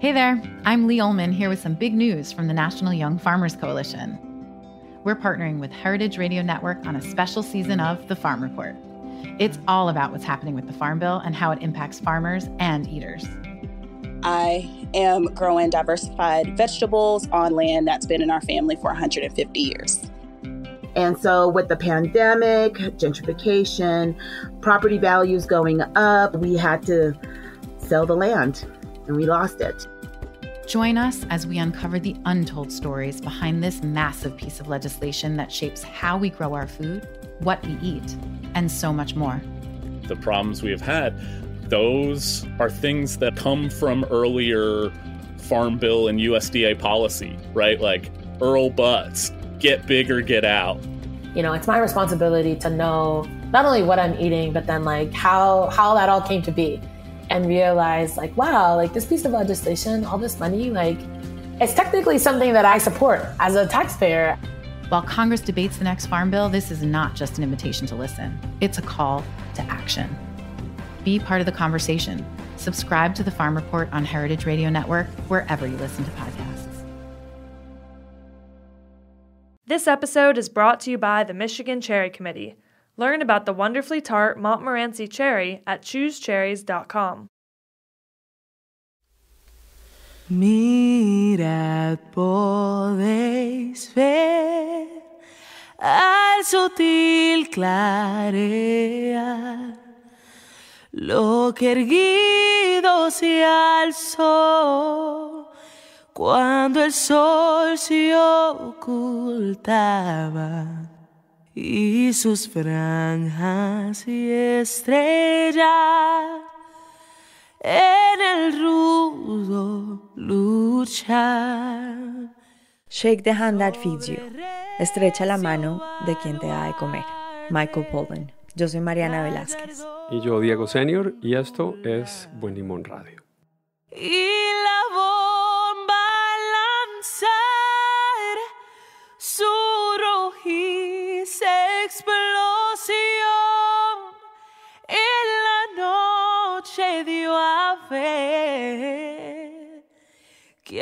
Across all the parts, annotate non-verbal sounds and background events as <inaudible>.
Hey there, I'm Lee Ullman here with some big news from the National Young Farmers Coalition. We're partnering with Heritage Radio Network on a special season of The Farm Report. It's all about what's happening with the Farm Bill and how it impacts farmers and eaters. I am growing diversified vegetables on land that's been in our family for 150 years. And so, with the pandemic, gentrification, property values going up, we had to sell the land and we lost it. Join us as we uncover the untold stories behind this massive piece of legislation that shapes how we grow our food, what we eat, and so much more. The problems we have had, those are things that come from earlier Farm Bill and USDA policy, right? Like Earl Butts, get bigger, get out. You know, it's my responsibility to know not only what I'm eating, but then like how how that all came to be and realize like wow like this piece of legislation all this money like it's technically something that i support as a taxpayer while congress debates the next farm bill this is not just an invitation to listen it's a call to action be part of the conversation subscribe to the farm report on heritage radio network wherever you listen to podcasts this episode is brought to you by the michigan cherry committee Learn about the wonderfully tart Montmorency cherry at choosecherries.com. Mirad, podéis ver al sutil clarear lo que erguido se alzó cuando el sol se ocultaba y sus franjas y estrellas en el rudo lucha Shake the hand that feeds you. Estrecha la mano de quien te da de comer. Michael Pollan. Yo soy Mariana Velázquez. Y yo, Diego Senior, y esto es Buen Limón Radio. Y la bomba lanzar su explosión en la noche dio a fe. que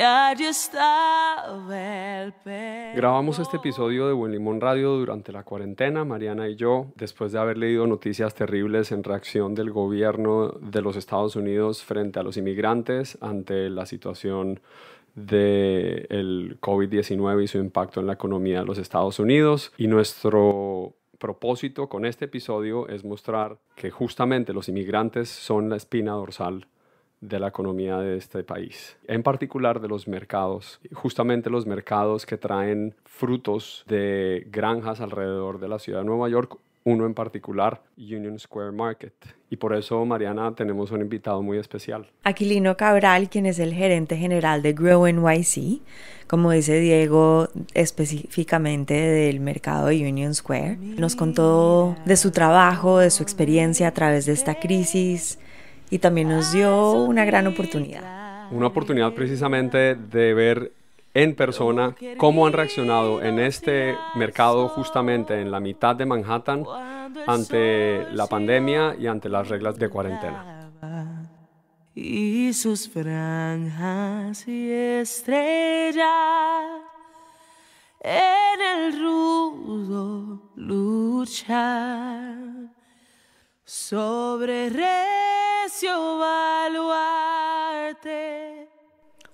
Grabamos este episodio de Buen Limón Radio durante la cuarentena, Mariana y yo, después de haber leído noticias terribles en reacción del gobierno de los Estados Unidos frente a los inmigrantes ante la situación del COVID-19 y su impacto en la economía de los Estados Unidos. Y nuestro propósito con este episodio es mostrar que justamente los inmigrantes son la espina dorsal de la economía de este país, en particular de los mercados, justamente los mercados que traen frutos de granjas alrededor de la ciudad de Nueva York uno en particular, Union Square Market. Y por eso, Mariana, tenemos un invitado muy especial. Aquilino Cabral, quien es el gerente general de Grow NYC, como dice Diego, específicamente del mercado de Union Square. Nos contó de su trabajo, de su experiencia a través de esta crisis y también nos dio una gran oportunidad. Una oportunidad precisamente de ver en persona cómo han reaccionado en este mercado justamente en la mitad de Manhattan ante la pandemia y ante las reglas de cuarentena. Y sus franjas y en el rudo sobre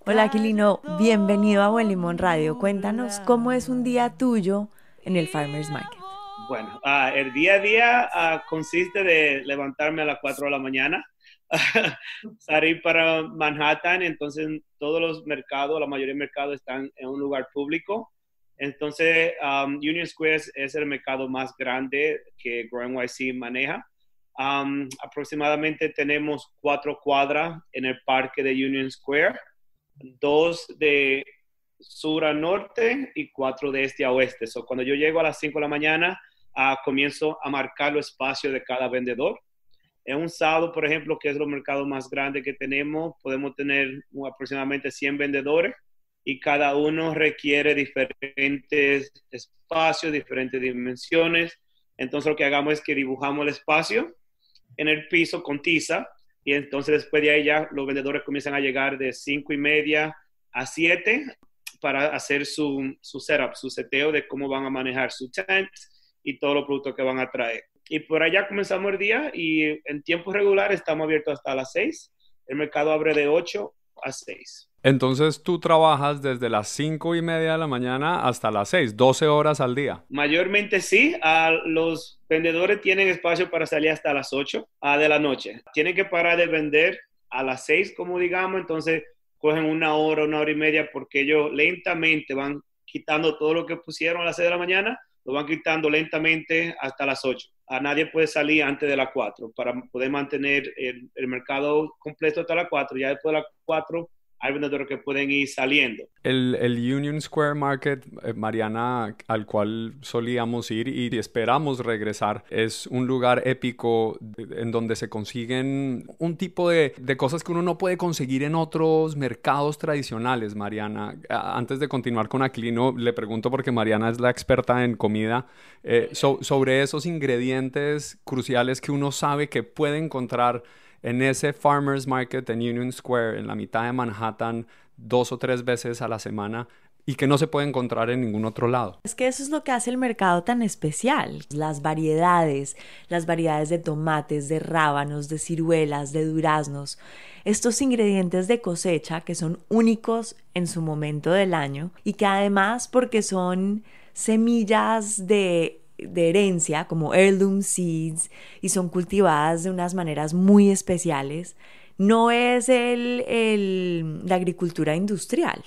Hola Aquilino, bienvenido a Buen Limón Radio. Cuéntanos cómo es un día tuyo en el Farmers Market. Bueno, ah, el día a día ah, consiste de levantarme a las 4 de la mañana, <laughs> salir para Manhattan, entonces todos los mercados, la mayoría de mercados están en un lugar público. Entonces, um, Union Square es, el mercado más grande que Growing YC maneja. Um, aproximadamente tenemos cuatro cuadras en el parque de Union Square dos de sur a norte y cuatro de este a oeste. cuando yo llego a las 5 de la mañana, ah, comienzo a marcar los espacios de cada vendedor. En un sábado, por ejemplo, que es el mercado más grande que tenemos, podemos tener aproximadamente 100 vendedores y cada uno requiere diferentes espacios, diferentes dimensiones. Entonces lo que hagamos es que dibujamos el espacio en el piso con tiza y entonces después de ahí ya los vendedores comienzan a llegar de 5 y media a 7 para hacer su, su setup, su seteo de cómo van a manejar su tent y todos los productos que van a traer. Y por allá comenzamos el día y en tiempo regular estamos abiertos hasta las 6. El mercado abre de 8 a 6. Entonces tú trabajas desde las 5 y media de la mañana hasta las 6, 12 horas al día. Mayormente sí, a los vendedores tienen espacio para salir hasta las 8 ah, de la noche. Tienen que parar de vender a las 6, como digamos, entonces cogen una hora, una hora y media, porque ellos lentamente van quitando todo lo que pusieron a las 6 de la mañana, lo van quitando lentamente hasta las 8. A nadie puede salir antes de las 4 para poder mantener el, el mercado completo hasta las 4. Ya después de las 4 hay vendedores que pueden ir saliendo. El, Union Square Market, eh, Mariana, al cual solíamos ir y esperamos regresar, es un lugar épico en donde se consiguen un tipo de, cosas que uno no puede conseguir en otros mercados tradicionales, Mariana. Antes de continuar con Aquilino, le pregunto porque Mariana es la experta en comida, eh, sobre esos ingredientes cruciales que uno sabe que puede encontrar en ese farmers market en Union Square, en la mitad de Manhattan, dos o tres veces a la semana y que no se puede encontrar en ningún otro lado. Es que eso es lo que hace el mercado tan especial, las variedades, las variedades de tomates, de rábanos, de ciruelas, de duraznos, estos ingredientes de cosecha que son únicos en su momento del año y que además porque son semillas de de herencia, como heirloom seeds, y son cultivadas de unas maneras muy especiales, no es el, la agricultura industrial.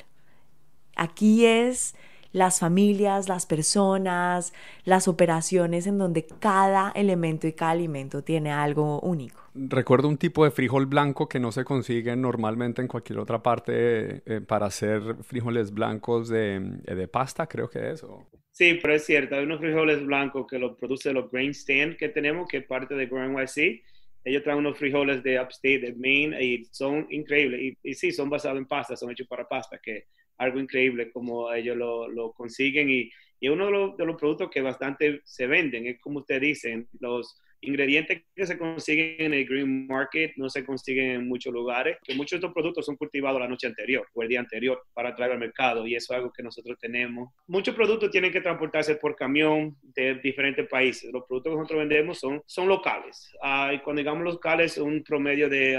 Aquí es las familias, las personas, las operaciones en donde cada elemento y cada alimento tiene algo único. Recuerdo un tipo de frijol blanco que no se consigue normalmente en cualquier otra parte eh, para hacer frijoles blancos de, pasta, creo que es. Sí, pero es cierto, hay unos frijoles blancos que lo produce los grain stand que tenemos, que es parte de Growing YC, Ellos traen unos frijoles de upstate, de Maine, y son increíbles. Y, sí, son basados en pasta, son hechos para pasta, que algo increíble como ellos lo, consiguen. Y, uno de los, de los, productos que bastante se venden, es como usted dicen, los, ingredientes que se consiguen en el green market no se consiguen en muchos lugares, que muchos de estos productos son cultivados la noche anterior o el día anterior para traer al mercado y eso es algo que nosotros tenemos. Muchos productos tienen que transportarse por camión de diferentes países. Los productos que nosotros vendemos son, son locales. Ah, cuando digamos locales, un promedio de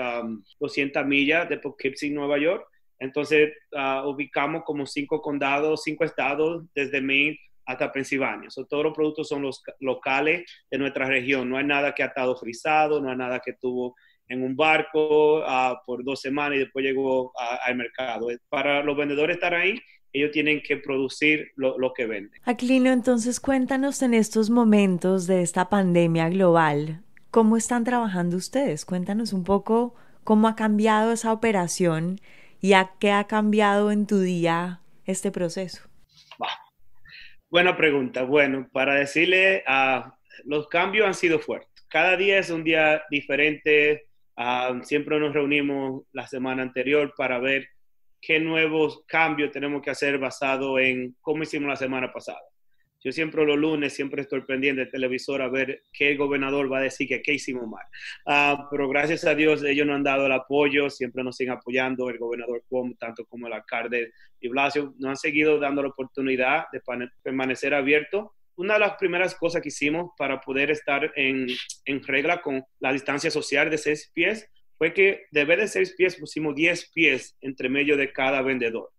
200 um, millas de Poughkeepsie, Nueva York. Entonces, ah, ubicamos como cinco condados, cinco estados, desde Maine hasta Pensilvania. todos los productos son los locales de nuestra región. No hay nada que ha estado frisado, no hay nada que estuvo en un barco ah, por dos semanas y después llegó al mercado. Eh, para los vendedores estar ahí, ellos tienen que producir lo, que venden. Aclino, entonces cuéntanos en estos momentos de esta pandemia global, ¿cómo están trabajando ustedes? Cuéntanos un poco cómo ha cambiado esa operación y a qué ha cambiado en tu día este proceso. Buena pregunta. Bueno, para decirle, ah, los cambios han sido fuertes. Cada día es un día diferente. Ah, siempre nos reunimos la semana anterior para ver qué nuevos cambios tenemos que hacer basado en cómo hicimos la semana pasada. Yo siempre los lunes, siempre estoy pendiente de televisor a ver qué gobernador va a decir que qué hicimos mal. Ah, pero gracias a Dios ellos nos han dado el apoyo, siempre nos siguen apoyando, el gobernador Cuomo, tanto como la alcalde y Blasio, nos han seguido dando la oportunidad de permanecer abierto una de las primeras cosas que hicimos para poder estar en, en, regla con la distancia social de seis pies fue que de vez de seis pies pusimos diez pies entre medio de cada vendedor.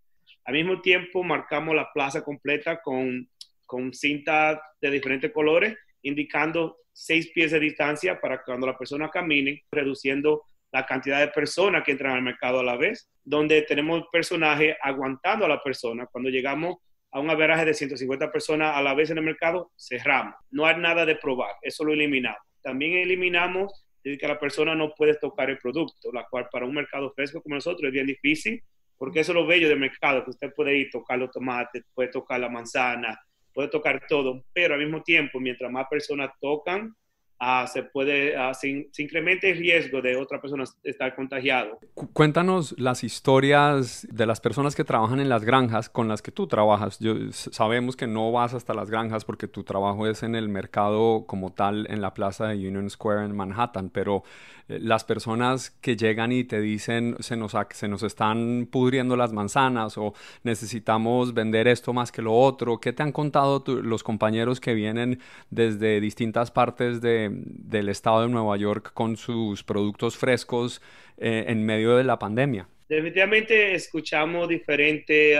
Al mismo tiempo marcamos la plaza completa con con cinta de diferentes colores, indicando seis pies de distancia para cuando la persona camine, reduciendo la cantidad de personas que entran al mercado a la vez, donde tenemos personajes aguantando a la persona. Cuando llegamos a un averaje de 150 personas a la vez en el mercado, cerramos. No hay nada de probar, eso lo eliminamos. También eliminamos que la persona no puede tocar el producto, la cual para un mercado fresco como nosotros es bien difícil, porque eso es lo bello del mercado, que usted puede ir tocar los tomates, puede tocar la manzana, puede tocar todo, pero al mismo tiempo, mientras más personas tocan, Ah, se puede, ah, sin se, incrementa el riesgo de otra persona estar contagiado. Cuéntanos las historias de las personas que trabajan en las granjas con las que tú trabajas. Yo, sabemos que no vas hasta las granjas porque tu trabajo es en el mercado como tal en la plaza de Union Square en Manhattan, pero eh, las personas que llegan y te dicen se nos, se nos están pudriendo las manzanas o necesitamos vender esto más que lo otro, ¿qué te han contado los compañeros que vienen desde distintas partes de del estado de Nueva York con sus productos frescos eh, en medio de la pandemia. Definitivamente escuchamos diferentes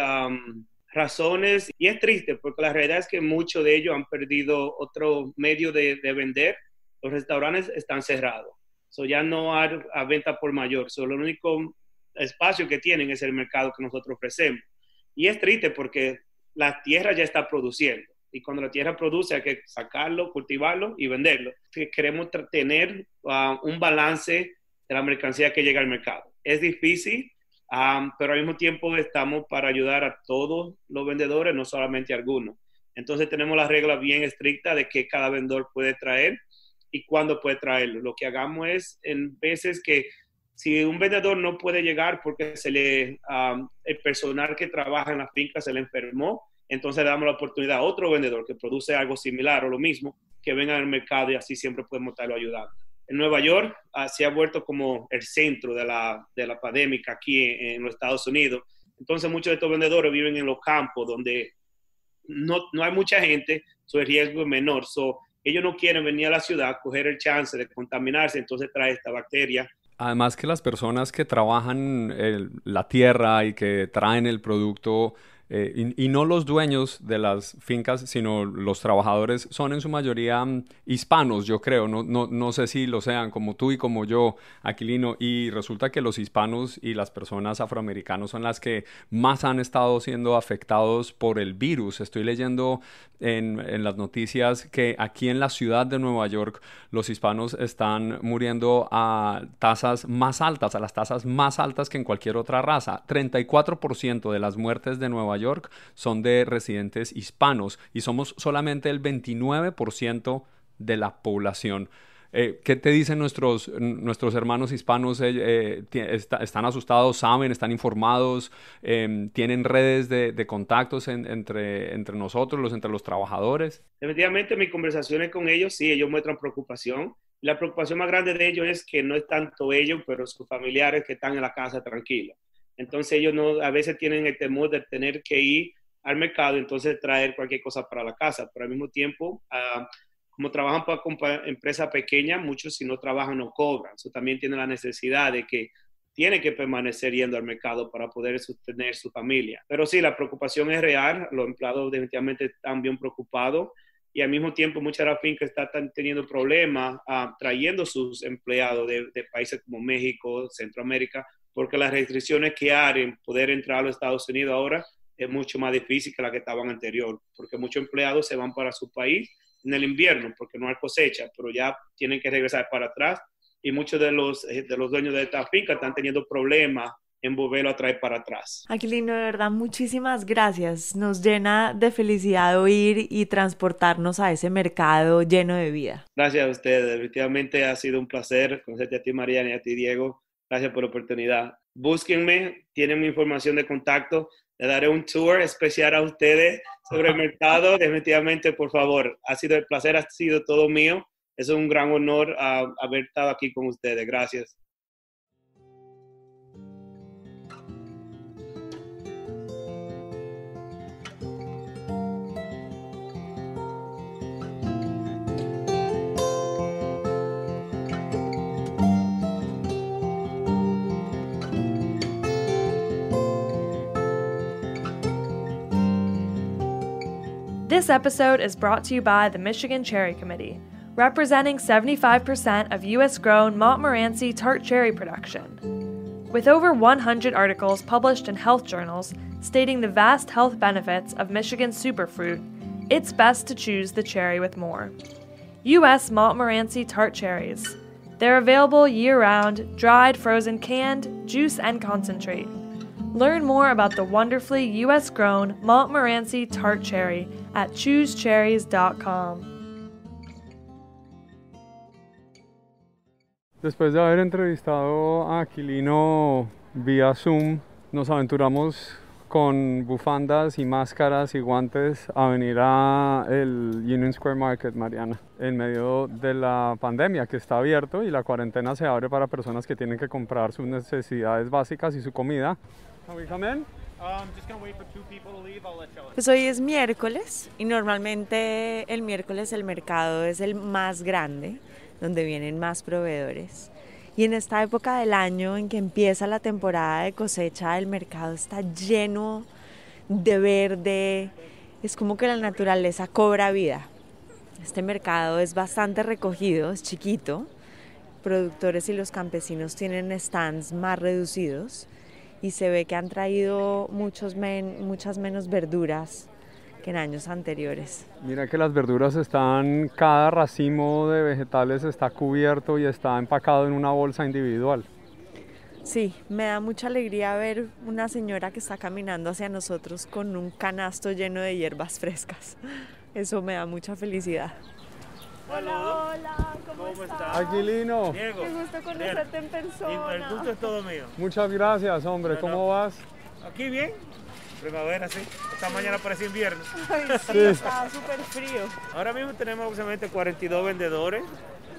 razones y es triste porque la realidad es que muchos de ellos han perdido otro medio de, vender. Los restaurantes están cerrados. So ya no hay a venta por mayor. Solo el único espacio que tienen es el mercado que nosotros ofrecemos. Y es triste porque la tierra ya está produciendo y cuando la tierra produce hay que sacarlo, cultivarlo y venderlo. Queremos tener ah, un balance de la mercancía que llega al mercado. Es difícil, ah, pero al mismo tiempo estamos para ayudar a todos los vendedores, no solamente a algunos. Entonces tenemos la regla bien estricta de qué cada vendedor puede traer y cuándo puede traerlo. Lo que hagamos es en veces que si un vendedor no puede llegar porque se le, ah, el personal que trabaja en la finca se le enfermó, entonces le damos la oportunidad a otro vendedor que produce algo similar o lo mismo, que venga al mercado y así siempre podemos estarlo ayudando. En Nueva York ah, se ha vuelto como el centro de la, de la pandemia aquí en, los Estados Unidos. Entonces muchos de estos vendedores viven en los campos donde no, no hay mucha gente, su riesgo es menor. So, ellos no quieren venir a la ciudad, coger el chance de contaminarse, entonces trae esta bacteria Además que las personas que trabajan eh, la tierra y que traen el producto eh, y, no los dueños de las fincas, sino los trabajadores, son en su mayoría mm, hispanos, yo creo, no, no, no, sé si lo sean como tú y como yo, Aquilino, y resulta que los hispanos y las personas afroamericanos son las que más han estado siendo afectados por el virus. Estoy leyendo en, en las noticias que aquí en la ciudad de Nueva York los hispanos están muriendo a tasas más altas, a las tasas más altas que en cualquier otra raza. 34% de las muertes de Nueva York son de residentes hispanos y somos solamente el 29% de la población. Eh, ¿Qué te dicen nuestros, nuestros hermanos hispanos? Eh, eh, ¿Están asustados? ¿Saben? ¿Están informados? Em, ¿Tienen redes de, contactos entre, entre nosotros, los, entre los trabajadores? Definitivamente, mis conversaciones con ellos, sí, ellos muestran preocupación. La preocupación más grande de ellos es que no es tanto ellos, pero sus familiares que están en la casa tranquilos. Entonces ellos no, a veces tienen el temor de tener que ir al mercado, entonces traer cualquier cosa para la casa, pero al mismo tiempo, ah, como trabajan para empresas pequeñas, muchos si no trabajan no cobran, eso también tienen la necesidad de que tiene que permanecer yendo al mercado para poder sostener su familia. Pero sí, la preocupación es real, los empleados definitivamente están bien preocupados y al mismo tiempo muchas de las fincas están teniendo problemas ah, trayendo sus empleados de, países como México, Centroamérica, porque las restricciones que hay en poder entrar a los Estados Unidos ahora es mucho más difícil que la que estaban anterior, porque muchos empleados se van para su país en el invierno, porque no hay cosecha, pero ya tienen que regresar para atrás y muchos de los, eh, de los dueños de esta finca están teniendo problemas en volverlo a traer para atrás. Aquilino, de verdad, muchísimas gracias. Nos llena de felicidad oír y transportarnos a ese mercado lleno de vida. Gracias a ustedes. Definitivamente ha sido un placer conocerte a ti, Mariana, y a ti, Diego. Gracias por la oportunidad. Búsquenme, tienen mi información de contacto. Le daré un tour especial a ustedes sobre el <laughs> mercado. Definitivamente, por favor, ha sido el placer, ha sido todo mío. Es un gran honor ah, haber estado aquí con ustedes. Gracias. This episode is brought to you by the Michigan Cherry Committee, representing 75% of U.S. grown Montmorency tart cherry production. With over 100 articles published in health journals stating the vast health benefits of Michigan superfruit, it's best to choose the cherry with more. U.S. Montmorency tart cherries. They're available year round, dried, frozen, canned, juice, and concentrate. Learn more about the wonderfully U.S. grown Montmorency tart cherry at choosecherries.com. Después de haber entrevistado a Aquilino vía Zoom, nos aventuramos con bufandas y máscaras y guantes a venir a el Union Square Market, Mariana, en medio de la pandemia que está abierto y la cuarentena se abre para personas que tienen que comprar sus necesidades básicas y su comida. Um, pues hoy es miércoles y normalmente el miércoles el mercado es el más grande, donde vienen más proveedores. Y en esta época del año en que empieza la temporada de cosecha, el mercado está lleno de verde. Es como que la naturaleza cobra vida. Este mercado es bastante recogido, es chiquito. Productores y los campesinos tienen stands más reducidos y se ve que han traído muchas menos verduras en años anteriores. Mira que las verduras están, cada racimo de vegetales está cubierto y está empacado en una bolsa individual. Sí, me da mucha alegría ver una señora que está caminando hacia nosotros con un canasto lleno de hierbas frescas. Eso me da mucha felicidad. Hola, hola, ¿cómo, estás? Aquilino. Qué gusto conocerte en persona. El gusto es todo mío. Muchas gracias, hombre. ¿Cómo vas? Aquí bien, Primavera, sí. Esta mañana parece invierno. sí, <laughs> súper frío. Ahora mismo tenemos aproximadamente 42 vendedores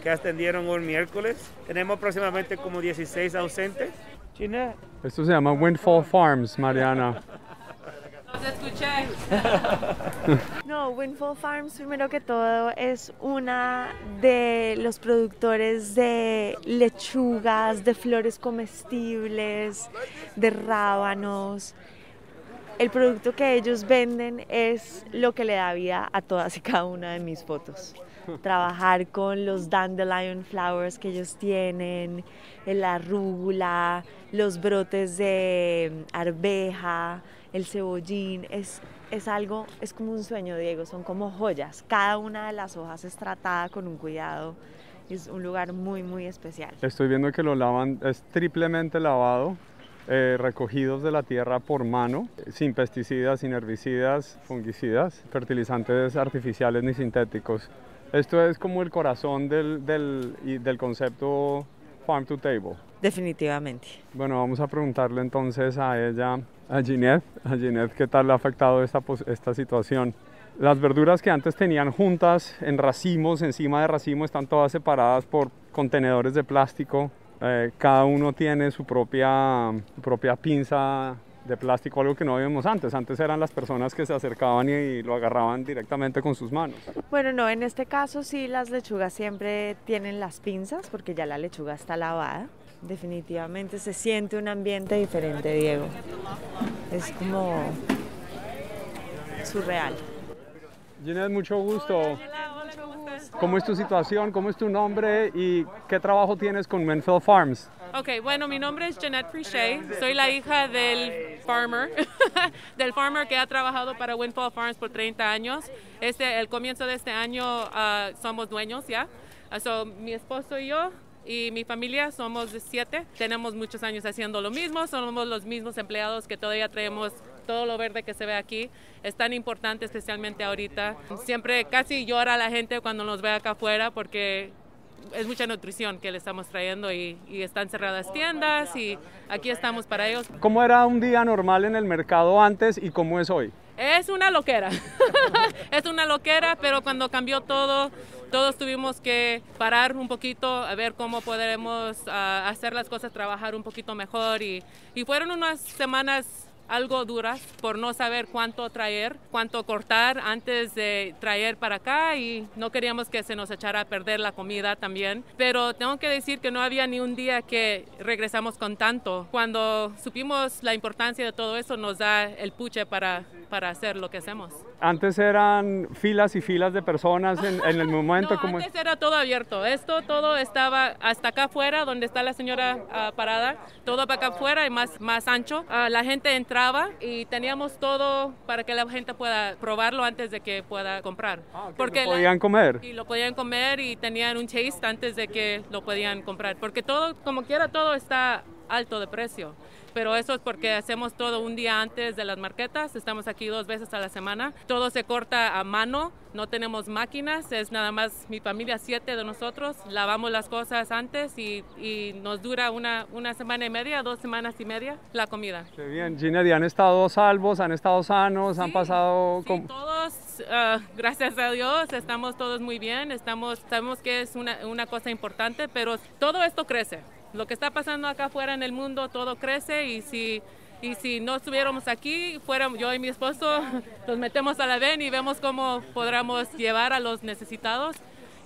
que atendieron hoy miércoles. Tenemos aproximadamente como 16 ausentes. China. Esto se llama Windfall Farms, Mariana. escuché. <laughs> no, Windfall Farms primero que todo es una de los productores de lechugas, de flores comestibles, de rábanos. El producto que ellos venden es lo que le da vida a todas y cada una de mis fotos. Trabajar con los dandelion flowers que ellos tienen, eh, la rúgula, los brotes de em, arveja, el cebollín, es, es algo, es como un sueño, Diego, son como joyas. Cada una de las hojas es tratada con un cuidado es un lugar muy, muy especial. Estoy viendo que lo lavan, es triplemente lavado. Eh, recogidos de la tierra por mano, sin pesticidas, sin herbicidas, fungicidas, fertilizantes artificiales ni sintéticos. Esto es como el corazón del, concepto farm to table. Definitivamente. Bueno, vamos a preguntarle entonces a ella, a Ginette, a Ginette, ¿qué tal le ha afectado esta, situación? Las verduras que antes tenían juntas en racimos, encima de racimos, están todas separadas por contenedores de plástico. Eh, cada uno tiene su propia, propia pinza de plástico, algo que no vimos antes. Antes eran las personas que se acercaban y, lo agarraban directamente con sus manos. Bueno, no, en este caso sí las lechugas siempre tienen las pinzas porque ya la lechuga está lavada. Definitivamente se siente un ambiente diferente, Diego. Es como surreal. tiene mucho gusto. ¿Cómo es tu situación? ¿Cómo es tu nombre? ¿Y qué trabajo tienes con Menfield Farms? Ok, bueno, mi nombre es Jeanette Trichet. Soy la hija del farmer, <laughs> del farmer que ha trabajado para Windfall Farms por 30 años. Este, el comienzo de este año ah, somos dueños ya. Ah, mi esposo y yo y mi familia somos de siete. Tenemos muchos años haciendo lo mismo, somos los mismos empleados que todavía traemos todo lo verde que se ve aquí es tan importante, especialmente ahorita. Siempre casi llora la gente cuando nos ve acá afuera porque es mucha nutrición que le estamos trayendo y, están cerradas tiendas y aquí estamos para ellos. ¿Cómo era un día normal en el mercado antes y cómo es hoy? Es una loquera, <laughs> es una loquera, pero cuando cambió todo, todos tuvimos que parar un poquito, a ver cómo podremos ah, hacer las cosas, trabajar un poquito mejor y, y fueron unas semanas algo dura por no saber cuánto traer, cuánto cortar antes de traer para acá y no queríamos que se nos echara a perder la comida también. Pero tengo que decir que no había ni un día que regresamos con tanto. Cuando supimos la importancia de todo eso, nos da el puche para, para hacer lo que hacemos. Antes eran filas y filas de personas en, el <laughs> momento. como... Antes era todo abierto. Esto todo estaba hasta acá afuera, donde está la señora ah, parada, todo para acá afuera y más, más ancho. Ah, la gente entraba y teníamos todo para que la gente pueda probarlo antes de que pueda comprar. Ah, porque lo podían comer. Y lo podían comer y tenían un taste antes de que lo podían comprar. Porque todo, como quiera, todo está alto de precio pero eso es porque hacemos todo un día antes de las marquetas, estamos aquí dos veces a la semana, todo se corta a mano, no tenemos máquinas, es nada más mi familia, siete de nosotros, lavamos las cosas antes y, nos dura una, semana y media, dos semanas y media la comida. Qué bien, Ginedi, han estado salvos, han estado sanos, han pasado... Sí, todos, ah, gracias a Dios, estamos todos muy bien, estamos, sabemos que es una, una cosa importante, pero todo esto crece. Lo que está pasando acá afuera en el mundo, todo crece y si, y si no estuviéramos aquí, yo y mi esposo, <laughs> nos metemos a la VEN y vemos cómo podremos llevar a los necesitados.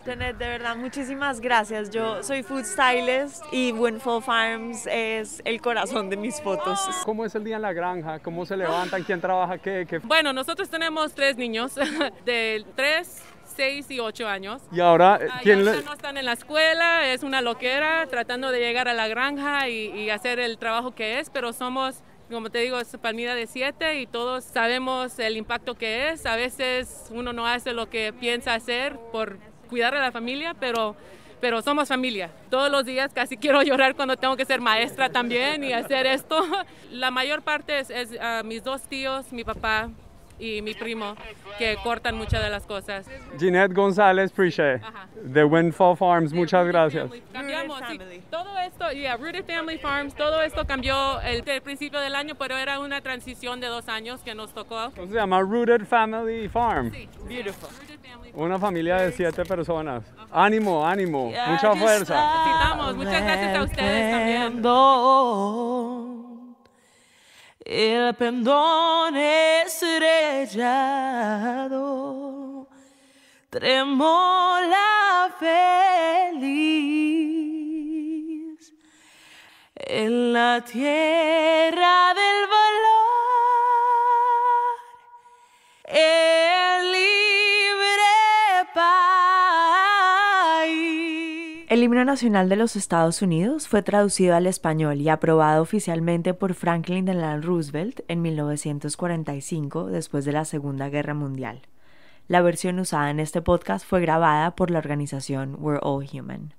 Janet, de verdad, muchísimas gracias. Yo soy food stylist y Windfall Farms es el corazón de mis fotos. ¿Cómo es el día en la granja? ¿Cómo se levantan? ¿Quién trabaja qué? qué? Bueno, nosotros tenemos tres niños, <laughs> de tres 6 y 8 años. Y ahora, eh, ¿quién no están en la escuela, es una loquera tratando de llegar a la granja y, hacer el trabajo que es, pero somos como te digo, es Palmira de siete y todos sabemos el impacto que es. A veces uno no hace lo que piensa hacer por cuidar a la familia, pero, pero somos familia. Todos los días casi <laughs> quiero llorar cuando tengo que ser maestra también y hacer esto. <laughs> La mayor parte es, a ah, mis dos tíos, mi papá, y mi primo que cortan muchas de las cosas. Jeanette González Priche de Windfall Farms, muchas gracias. Cambiamos, todo esto, yeah, Rooted Family Farms, todo esto cambió el, el, principio del año, pero era una transición de dos años que nos tocó. se llama Rooted Family Farm. beautiful. Una familia de siete personas. Ánimo, ánimo, mucha fuerza. muchas gracias a ustedes también el pendón estrellado, tremola feliz en la tierra del Nacional de los Estados Unidos fue traducido al español y aprobado oficialmente por Franklin Delano Roosevelt en 1945, después de la Segunda Guerra Mundial. La versión usada en este podcast fue grabada por la organización We're All Human.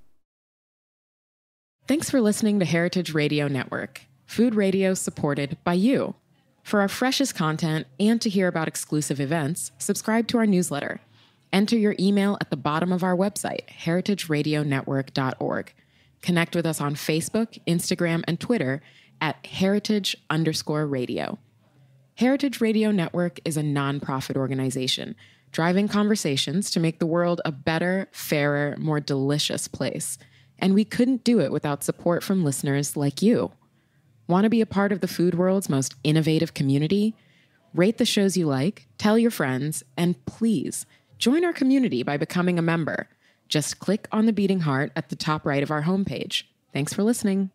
Thanks for listening to Heritage Radio Network, food radio supported by you. For our freshest content and to hear about exclusive events, subscribe to our newsletter – Enter your email at the bottom of our website, heritageradionetwork.org. Connect with us on Facebook, Instagram, and Twitter at heritage underscore radio. Heritage Radio Network is a nonprofit organization driving conversations to make the world a better, fairer, more delicious place. And we couldn't do it without support from listeners like you. Want to be a part of the food world's most innovative community? Rate the shows you like, tell your friends, and please, Join our community by becoming a member. Just click on the beating heart at the top right of our homepage. Thanks for listening.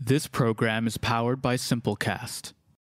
This program is powered by Simplecast.